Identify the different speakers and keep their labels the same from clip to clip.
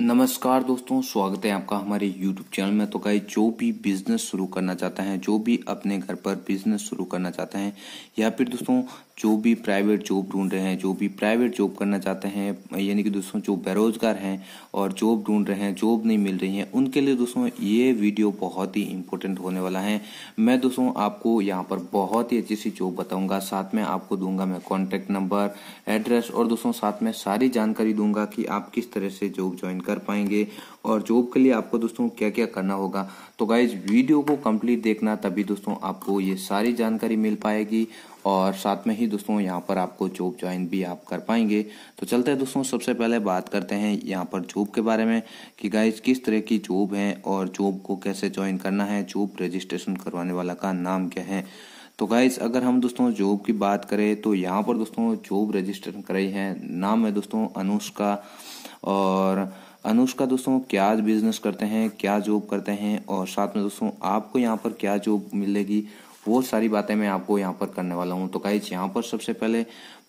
Speaker 1: नमस्कार दोस्तों स्वागत है आपका हमारे YouTube चैनल में तो कहीं जो भी बिजनेस शुरू करना चाहता है जो भी अपने घर पर बिजनेस शुरू करना चाहता है या फिर दोस्तों जो भी प्राइवेट जॉब ढूंढ रहे हैं जो भी प्राइवेट जॉब करना चाहते हैं यानी कि दोस्तों जो बेरोजगार हैं और जॉब ढूंढ रहे हैं जॉब नहीं मिल रही है उनके लिए दोस्तों ये वीडियो बहुत ही इंपॉर्टेंट होने वाला है मैं दोस्तों आपको यहाँ पर बहुत ही अच्छी सी जॉब बताऊंगा साथ में आपको दूंगा मैं कॉन्टेक्ट नंबर एड्रेस और दोस्तों साथ में सारी जानकारी दूंगा कि आप किस तरह से जॉब ज्वाइन कर पाएंगे और जॉब के लिए आपको दोस्तों क्या क्या करना होगा तो गाइज वीडियो को कंप्लीट देखना तभी दोस्तों आपको ये सारी जानकारी मिल पाएगी और साथ में ही दोस्तों यहाँ पर आपको जॉब ज्वाइन भी आप कर पाएंगे तो चलते हैं दोस्तों सबसे पहले बात करते हैं यहाँ पर जॉब के बारे में कि गाइज किस तरह की जॉब है और जॉब को कैसे ज्वाइन करना है जॉब रजिस्ट्रेशन करवाने वाला का नाम क्या है तो गाइज अगर हम दोस्तों जॉब की बात करें तो यहाँ पर दोस्तों जॉब रजिस्ट्रेशन कराई है नाम है दोस्तों अनुष्का और अनुष्का दोस्तों क्या बिजनेस करते हैं क्या जॉब करते हैं और साथ में दोस्तों आपको यहाँ पर क्या जॉब मिलेगी वो सारी बातें मैं आपको यहाँ पर करने वाला हूँ तो गाइज यहाँ पर सबसे पहले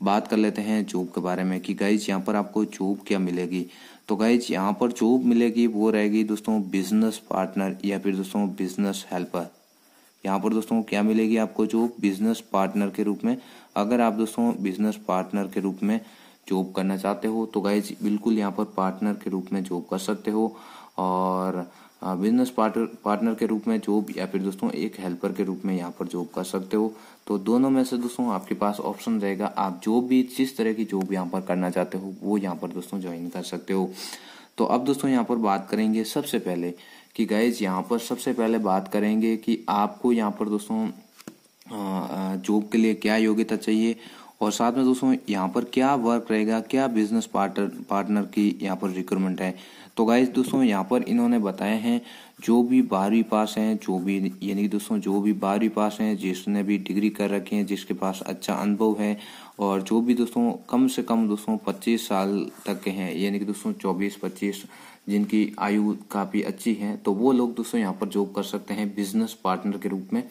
Speaker 1: बात कर लेते हैं जॉब के बारे में कि गाइज यहाँ पर आपको जॉब क्या मिलेगी तो गाइज यहाँ पर जॉब मिलेगी वो रहेगी दोस्तों बिजनेस पार्टनर या फिर दोस्तों बिजनेस हेल्पर यहाँ पर दोस्तों क्या मिलेगी आपको जॉब बिजनेस पार्टनर के रूप में अगर आप दोस्तों बिजनेस पार्टनर के रूप में जॉब करना चाहते हो तो गाइज बिल्कुल यहाँ पर पार्टनर के रूप में जॉब कर सकते हो और बिजनेस पार्टनर पार्टनर के रूप में जॉब या फिर दोस्तों एक हेल्पर के रूप में यहाँ पर जॉब कर सकते हो तो दोनों में से दोस्तों आपके पास ऑप्शन रहेगा आप जो भी जिस तरह की जॉब यहाँ पर करना चाहते हो वो यहाँ पर दोस्तों ज्वाइन कर सकते हो तो अब दोस्तों यहाँ पर बात करेंगे सबसे पहले कि गाइज यहाँ पर सबसे पहले बात करेंगे कि आपको यहाँ पर दोस्तों जॉब के लिए क्या योग्यता चाहिए और साथ में दोस्तों यहाँ पर क्या वर्क रहेगा क्या बिजनेस पार्टनर पार्टनर की यहाँ पर रिक्रूटमेंट है तो गाइज दोस्तों यहाँ पर इन्होंने बताए हैं जो भी बारहवीं पास हैं जो भी यानी कि दोस्तों जो भी बारहवीं पास हैं जिसने भी डिग्री कर रखी है जिसके पास अच्छा अनुभव है और जो भी दोस्तों कम से कम दोस्तों पच्चीस साल तक के हैं यानी कि दोस्तों चौबीस पच्चीस जिनकी आयु काफ़ी अच्छी है तो वो लोग दोस्तों यहाँ पर जॉब कर सकते हैं बिजनेस पार्टनर के रूप में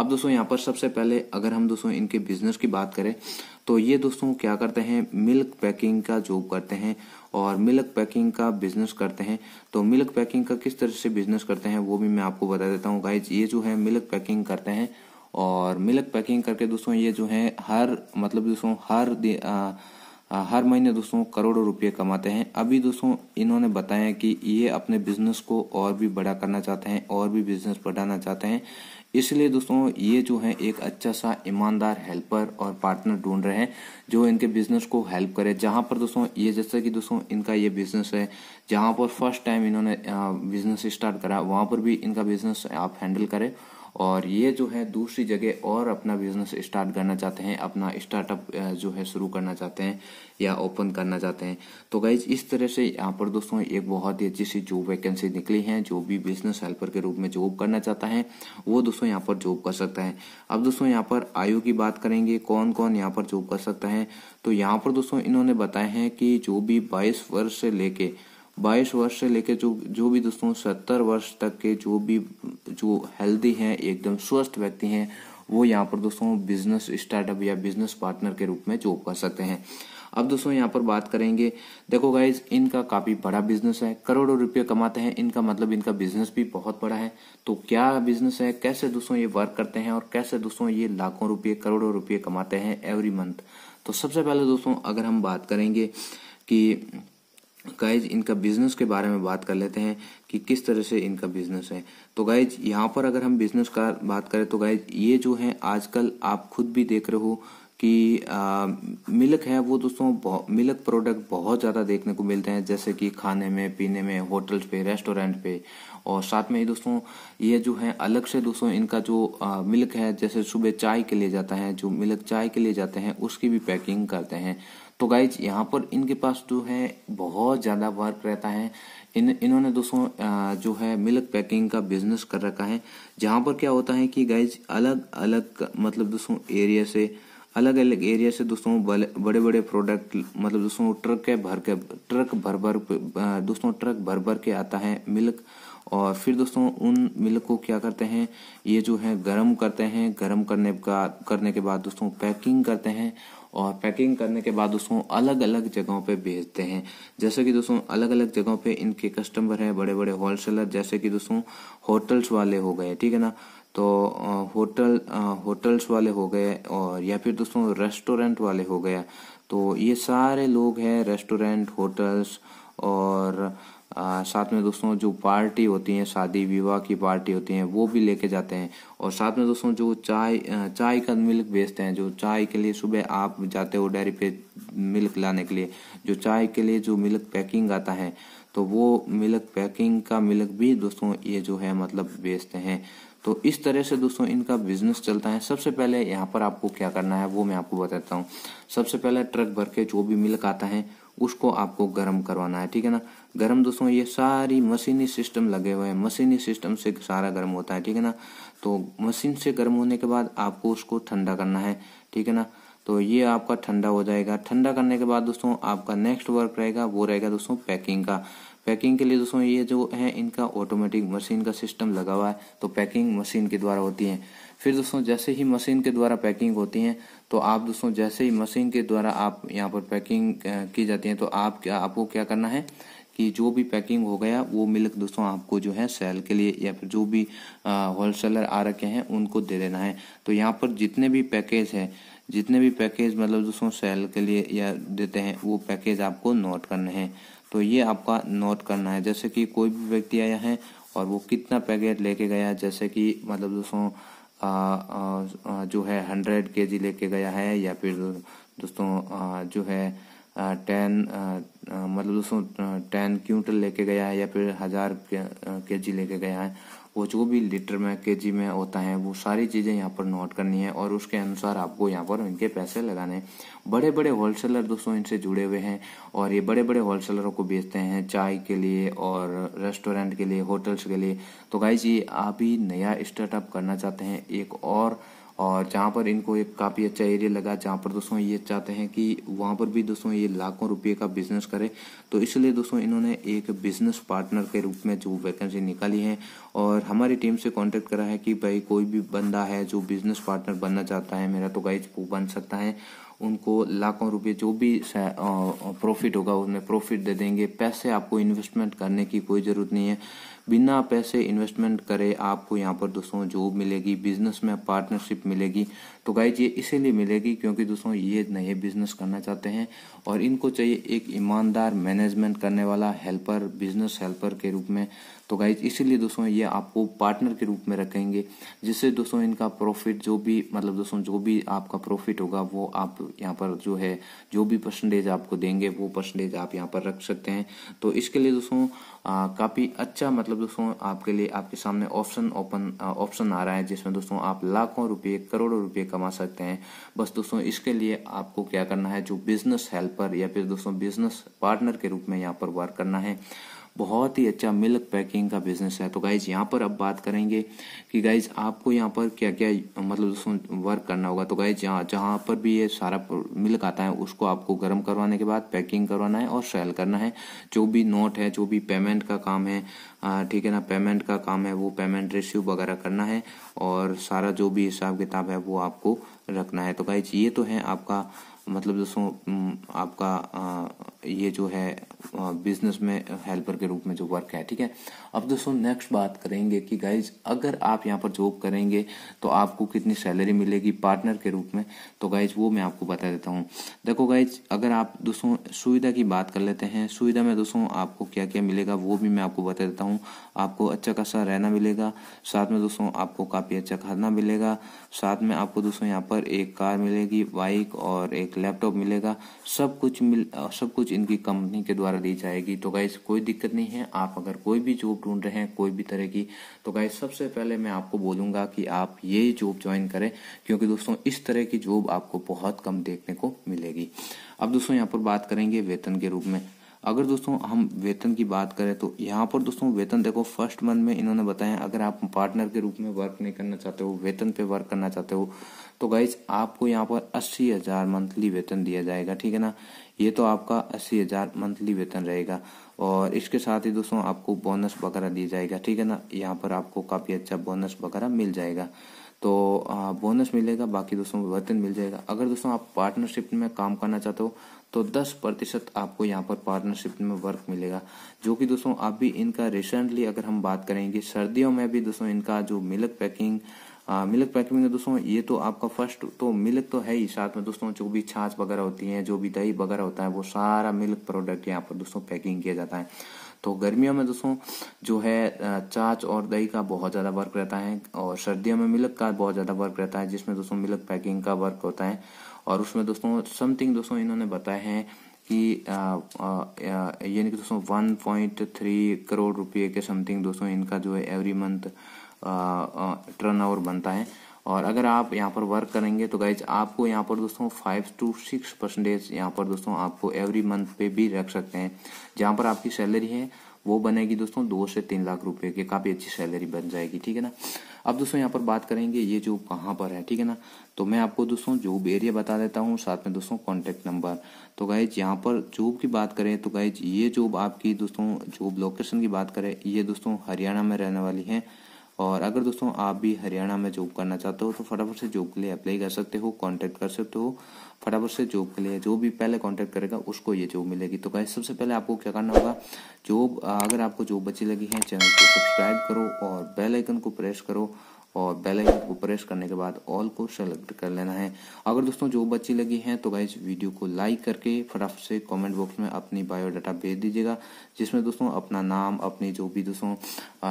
Speaker 1: अब दोस्तों यहाँ पर सबसे पहले अगर हम दोस्तों इनके बिजनेस की बात करें तो ये दोस्तों क्या करते हैं मिल्क पैकिंग का जॉब करते हैं और मिल्क पैकिंग का बिजनेस करते हैं तो मिल्क पैकिंग का किस तरह से बिजनेस करते हैं वो भी मैं आपको बता देता हूँ गाइज ये जो है मिल्क पैकिंग करते हैं और मिल्क पैकिंग करके दोस्तों ये जो है हर मतलब दोस्तों हर हर महीने दोस्तों करोड़ों रुपये कमाते हैं अभी दोस्तों इन्होंने बताया कि ये अपने बिजनेस को और भी बड़ा करना चाहते हैं और भी बिजनेस बढ़ाना चाहते हैं इसलिए दोस्तों ये जो है एक अच्छा सा ईमानदार हेल्पर और पार्टनर ढूंढ रहे हैं जो इनके बिजनेस को हेल्प करे जहां पर दोस्तों ये जैसे कि दोस्तों इनका ये बिजनेस है जहां पर फर्स्ट टाइम इन्होंने बिजनेस स्टार्ट करा वहां पर भी इनका बिजनेस आप हैंडल करें और ये जो है दूसरी जगह और अपना बिजनेस स्टार्ट करना चाहते हैं अपना स्टार्टअप जो है शुरू करना चाहते हैं या ओपन करना चाहते हैं तो गाइज इस तरह से यहाँ पर दोस्तों एक बहुत ही अच्छी सी जॉब वैकेंसी निकली है जो भी बिजनेस हेल्पर के रूप में जॉब करना चाहता है वो दोस्तों यहाँ पर जॉब कर सकता है अब दोस्तों यहाँ पर आयु की बात करेंगे कौन कौन यहाँ पर जॉब कर सकता है तो यहाँ पर दोस्तों इन्होंने बताया है कि जो भी बाईस वर्ष से लेके बाईस वर्ष से लेकर जो जो भी दोस्तों सत्तर वर्ष तक के जो भी जो हेल्दी हैं एकदम स्वस्थ व्यक्ति हैं वो यहाँ पर दोस्तों बिजनेस स्टार्टअप या बिजनेस पार्टनर के रूप में जॉब कर सकते हैं अब दोस्तों यहाँ पर बात करेंगे देखो गाइज इनका काफ़ी बड़ा बिजनेस है करोड़ों रुपये कमाते हैं इनका मतलब इनका बिजनेस भी बहुत बड़ा है तो क्या बिजनेस है कैसे दोस्तों ये वर्क करते हैं और कैसे दोस्तों ये लाखों रुपये करोड़ों रुपये कमाते हैं एवरी मंथ तो सबसे पहले दोस्तों अगर हम बात करेंगे कि गाइज इनका बिजनेस के बारे में बात कर लेते हैं कि किस तरह से इनका बिजनेस है तो गाइज यहाँ पर अगर हम बिजनेस का बात करें तो गाइज ये जो है आजकल आप खुद भी देख रहे हो कि आ, मिल्क है वो दोस्तों मिल्क प्रोडक्ट बहुत ज़्यादा देखने को मिलते हैं जैसे कि खाने में पीने में होटल्स पे रेस्टोरेंट पे और साथ में ही दोस्तों ये जो है अलग से दोस्तों इनका जो आ, मिल्क है जैसे सुबह चाय के लिए जाता है जो मिल्क चाय के लिए जाते हैं उसकी भी पैकिंग करते हैं तो गाइज यहाँ पर इनके पास जो है बहुत ज़्यादा वर्क रहता है इन इन्होंने दोस्तों जो है मिल्क पैकिंग का बिजनेस कर रखा है जहाँ पर क्या होता है कि गाइज अलग अलग मतलब दोस्तों एरिया से अलग अलग एरिया से दोस्तों बड़े बड़े प्रोडक्ट मतलब दोस्तों ट्रक के भर के ट्रक भर भर दोस्तों ट्रक भर भर के आता है मिल्क और फिर दोस्तों उन मिल्क को क्या करते हैं ये जो है गर्म करते हैं गर्म करने का करने के बाद दोस्तों पैकिंग करते हैं और पैकिंग करने के बाद दोस्तों अलग अलग जगहों पे भेजते हैं जैसे कि दोस्तों अलग अलग जगहों पे इनके कस्टमर हैं बड़े बड़े होलसेलर जैसे कि दोस्तों होटल्स वाले हो गए ठीक है ना तो होटल होटल्स वाले हो गए और या फिर दोस्तों रेस्टोरेंट वाले हो गया तो ये सारे लोग हैं रेस्टोरेंट होटल्स और आ, साथ में दोस्तों जो पार्टी होती है शादी विवाह की पार्टी होती है वो भी लेके जाते हैं और साथ में दोस्तों जो चाय चाय का मिल्क बेचते हैं जो चाय के लिए सुबह आप जाते हो डेयरी पे मिल्क लाने के लिए जो चाय के लिए जो मिल्क पैकिंग आता है तो वो मिल्क पैकिंग का मिल्क भी दोस्तों ये जो है मतलब बेचते हैं तो इस तरह से दोस्तों इनका बिजनेस चलता है सबसे पहले यहाँ पर आपको क्या करना है वो मैं आपको बताता हूँ सबसे पहले ट्रक भर के जो भी मिल्क आता है उसको आपको गर्म करवाना है ठीक है ना गर्म दोस्तों ये सारी मशीनी सिस्टम लगे हुए हैं मशीनी सिस्टम से सारा गर्म होता है ठीक है ना तो मशीन से गर्म होने के बाद आपको उसको ठंडा करना है ठीक है ना तो ये आपका ठंडा हो जाएगा ठंडा करने के बाद दोस्तों आपका नेक्स्ट वर्क रहेगा वो रहेगा दोस्तों पैकिंग का पैकिंग के लिए दोस्तों ये जो है इनका ऑटोमेटिक मशीन का सिस्टम लगा हुआ है तो पैकिंग मशीन के द्वारा होती है फिर दोस्तों जैसे ही मशीन के द्वारा पैकिंग होती है तो आप दोस्तों जैसे ही मशीन के द्वारा आप यहाँ पर पैकिंग की जाती है तो आप क्या आपको क्या करना है कि जो भी पैकिंग हो गया वो मिल्क दोस्तों आपको जो है सेल के लिए या फिर जो भी होलसेलर आ रखे हैं उनको दे देना है तो यहाँ पर जितने भी पैकेज हैं जितने भी पैकेज मतलब दोस्तों सेल के लिए या देते हैं वो पैकेज आपको नोट करने हैं तो ये आपका नोट करना है जैसे कि कोई भी व्यक्ति आया है और वो कितना पैकेट लेके गया जैसे कि मतलब दोस्तों आ, आ, जो है हंड्रेड के जी लेके गया है या फिर दोस्तों जो है टेन मतलब दोस्तों टेन क्विंटल लेके गया है या फिर हजार के जी लेके गया है वो जो भी लीटर में के जी में होता है वो सारी चीज़ें यहाँ पर नोट करनी है और उसके अनुसार आपको यहाँ पर इनके पैसे लगाने हैं बड़े बड़े होलसेलर दोस्तों इनसे जुड़े हुए हैं और ये बड़े बड़े होलसेलरों को बेचते हैं चाय के लिए और रेस्टोरेंट के लिए होटल्स के लिए तो गाई जी आप ही नया स्टार्टअप करना चाहते हैं एक और और जहाँ पर इनको एक काफ़ी अच्छा एरिया लगा जहाँ पर दोस्तों ये चाहते हैं कि वहाँ पर भी दोस्तों ये लाखों रुपये का बिजनेस करे तो इसलिए दोस्तों इन्होंने एक बिजनेस पार्टनर के रूप में जो वैकेंसी निकाली है और हमारी टीम से कांटेक्ट करा है कि भाई कोई भी बंदा है जो बिजनेस पार्टनर बनना चाहता है मेरा तो गाइज वो बन सकता है उनको लाखों रुपए जो भी प्रॉफिट होगा उसमें प्रॉफिट दे देंगे पैसे आपको इन्वेस्टमेंट करने की कोई ज़रूरत नहीं है बिना पैसे इन्वेस्टमेंट करे आपको यहाँ पर दोस्तों जॉब मिलेगी बिजनेस में पार्टनरशिप मिलेगी तो गाइज ये इसीलिए मिलेगी क्योंकि दोस्तों ये नए बिजनेस करना चाहते हैं और इनको चाहिए एक ईमानदार मैनेजमेंट करने वाला हेल्पर बिजनेस हेल्पर के रूप में तो गाइज इसीलिए दोस्तों ये आपको पार्टनर के रूप में रखेंगे जिससे दोस्तों इनका प्रॉफिट जो भी मतलब दोस्तों जो भी आपका प्रॉफिट होगा वो आप यहाँ पर जो है जो भी परसेंटेज आपको देंगे वो परसेंटेज आप यहाँ पर रख सकते हैं तो इसके लिए दोस्तों काफ़ी अच्छा मतलब दोस्तों आपके लिए आपके सामने ऑप्शन ओपन ऑप्शन आ रहा है जिसमें दोस्तों आप लाखों रुपये करोड़ों रुपये कमा सकते हैं बस दोस्तों इसके लिए आपको क्या करना है जो बिजनेस हेल्पर या फिर दोस्तों बिजनेस पार्टनर के रूप में यहाँ पर वर्क करना है बहुत ही अच्छा मिल्क पैकिंग का बिजनेस है तो गाइज यहाँ पर अब बात करेंगे कि गाइज आपको यहाँ पर क्या क्या मतलब वर्क करना होगा तो गाइज यहाँ जहाँ पर भी ये सारा मिल्क आता है उसको आपको गर्म करवाने के बाद पैकिंग करवाना है और सेल करना है जो भी नोट है जो भी पेमेंट का काम है ठीक है ना पेमेंट का काम है वो पेमेंट रिसीव वगैरह करना है और सारा जो भी हिसाब किताब है वो आपको रखना है तो गाइज ये तो है आपका मतलब दोस्तों आपका ये जो है बिजनेस में हेल्पर के रूप में जो वर्क है ठीक है अब दोस्तों नेक्स्ट बात करेंगे कि गाइज अगर आप यहाँ पर जॉब करेंगे तो आपको कितनी सैलरी मिलेगी पार्टनर के रूप में तो गाइज वो मैं आपको बता देता हूँ देखो गाइज अगर आप दोस्तों सुविधा की बात कर लेते हैं सुविधा में दोस्तों आपको क्या क्या मिलेगा वो भी मैं आपको बता देता हूँ आपको अच्छा खासा रहना मिलेगा साथ में दोस्तों आपको काफ़ी अच्छा खाना मिलेगा साथ में आपको दोस्तों यहाँ पर एक कार मिलेगी बाइक और एक एक लैपटॉप मिलेगा सब कुछ मिल सब कुछ इनकी कंपनी के द्वारा दी जाएगी तो गाइस कोई दिक्कत नहीं है आप अगर कोई भी जॉब ढूंढ रहे हैं कोई भी तरह की तो गाइस सबसे पहले मैं आपको बोलूंगा कि आप ये जॉब ज्वाइन करें क्योंकि दोस्तों इस तरह की जॉब आपको बहुत कम देखने को मिलेगी अब दोस्तों यहाँ पर बात करेंगे वेतन के रूप में अगर दोस्तों हम वेतन की बात करें तो यहाँ पर दोस्तों वेतन देखो फर्स्ट मंथ में इन्होंने बताया अगर आप पार्टनर के रूप में वर्क नहीं करना चाहते हो वेतन पे वर्क करना चाहते हो तो गाइज आपको यहाँ पर अस्सी हज़ार मंथली वेतन दिया जाएगा ठीक है ना ये तो आपका अस्सी हज़ार मंथली वेतन रहेगा और इसके साथ ही दोस्तों आपको बोनस वगैरह दिया जाएगा ठीक है ना यहाँ पर आपको काफ़ी अच्छा बोनस वगैरह मिल जाएगा तो बोनस मिलेगा बाकी दोस्तों वेतन मिल जाएगा अगर दोस्तों आप पार्टनरशिप में काम करना चाहते हो तो 10 प्रतिशत आपको यहाँ पर पार्टनरशिप में वर्क मिलेगा जो कि दोस्तों आप भी इनका रिसेंटली अगर हम बात करेंगे सर्दियों में भी दोस्तों इनका जो मिल्क पैकिंग मिल्क पैकिंग में दोस्तों ये तो आपका फर्स्ट तो मिल्क तो है ही साथ में दोस्तों जो भी छाछ वगैरह होती है जो भी दही वगैरह होता है वो सारा मिल्क प्रोडक्ट यहाँ पर दोस्तों पैकिंग किया जाता है तो गर्मियों में दोस्तों जो है चाच और दही का बहुत ज़्यादा वर्क रहता है और सर्दियों में मिल्क का बहुत ज़्यादा वर्क रहता है जिसमें दोस्तों मिल्क पैकिंग का वर्क होता है और उसमें दोस्तों समथिंग दोस्तों इन्होंने बताया है कि यानी कि दोस्तों वन पॉइंट थ्री करोड़ रुपये के समथिंग दोस्तों इनका जो है एवरी मंथ टर्न ओवर बनता है और अगर आप यहाँ पर वर्क करेंगे तो गाइज आपको यहाँ पर दोस्तों फाइव टू सिक्स परसेंटेज यहाँ पर दोस्तों आपको एवरी मंथ पे भी रख सकते हैं जहाँ पर आपकी सैलरी है वो बनेगी दोस्तों दो से तीन लाख रुपए की काफ़ी अच्छी सैलरी बन जाएगी ठीक है ना अब दोस्तों यहाँ पर बात करेंगे ये जॉब कहाँ पर है ठीक है ना तो मैं आपको दोस्तों जॉब एरिया बता देता हूँ साथ में दोस्तों कॉन्टेक्ट नंबर तो गाइज यहाँ पर जॉब की बात करें तो गाइज ये जॉब आपकी दोस्तों जॉब लोकेशन की बात करें ये दोस्तों हरियाणा में रहने वाली है और अगर दोस्तों आप भी हरियाणा में जॉब करना चाहते हो तो फटाफट से जॉब के लिए अप्लाई कर सकते हो कांटेक्ट कर सकते हो फटाफट से जॉब के लिए जो भी पहले कांटेक्ट करेगा उसको ये जॉब मिलेगी तो गाइस सबसे पहले आपको क्या करना होगा जॉब अगर आपको जॉब अच्छी लगी है चैनल को सब्सक्राइब करो और बेलाइकन को प्रेस करो और बेल आइकन को प्रेस करने के बाद ऑल को सेलेक्ट कर लेना है अगर दोस्तों जो बच्ची लगी हैं तो गाइज वीडियो को लाइक करके फटाफट से कमेंट बॉक्स में अपनी बायोडाटा भेज दीजिएगा जिसमें दोस्तों अपना नाम अपनी जो भी दोस्तों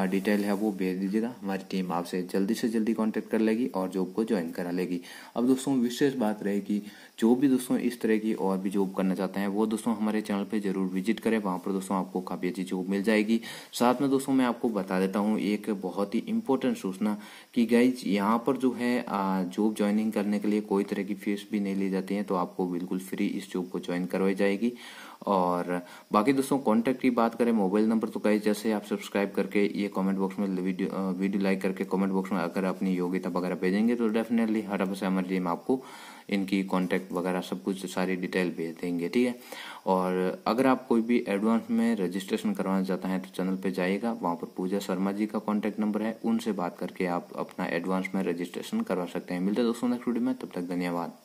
Speaker 1: डिटेल है वो भेज दीजिएगा हमारी टीम आपसे जल्दी से जल्दी कॉन्टेक्ट कर लेगी और जॉब को ज्वाइन करा लेगी अब दोस्तों विशेष बात रहेगी जो भी दोस्तों इस तरह की और भी जॉब करना चाहते हैं वो दोस्तों हमारे चैनल पर जरूर विजिट करें वहाँ पर दोस्तों आपको काफ़ी अच्छी जॉब मिल जाएगी साथ में दोस्तों मैं आपको बता देता हूँ एक बहुत ही इंपॉर्टेंट सूचना कि गाइज यहाँ पर जो है जॉब ज्वाइनिंग करने के लिए कोई तरह की फीस भी नहीं ली जाती है तो आपको बिल्कुल फ्री इस जॉब को ज्वाइन करवाई जाएगी और बाकी दोस्तों कॉन्टैक्ट की बात करें मोबाइल नंबर तो कहीं जैसे आप सब्सक्राइब करके ये कमेंट बॉक्स में वीडियो वीडियो लाइक करके कमेंट बॉक्स में अगर अपनी योग्यता वगैरह भेजेंगे तो डेफिनेटली से हमारे में आपको इनकी कॉन्टैक्ट वगैरह सब कुछ सारी डिटेल भेज देंगे ठीक है और अगर आप कोई भी एडवांस में रजिस्ट्रेशन करवाना चाहते हैं तो चैनल पर जाइएगा वहाँ पर पूजा शर्मा जी का कॉन्टैक्ट नंबर है उनसे बात करके आप अपना एडवांस में रजिस्ट्रेशन करवा सकते हैं मिलते हैं दोस्तों नेक्स्ट वीडियो में तब तक धन्यवाद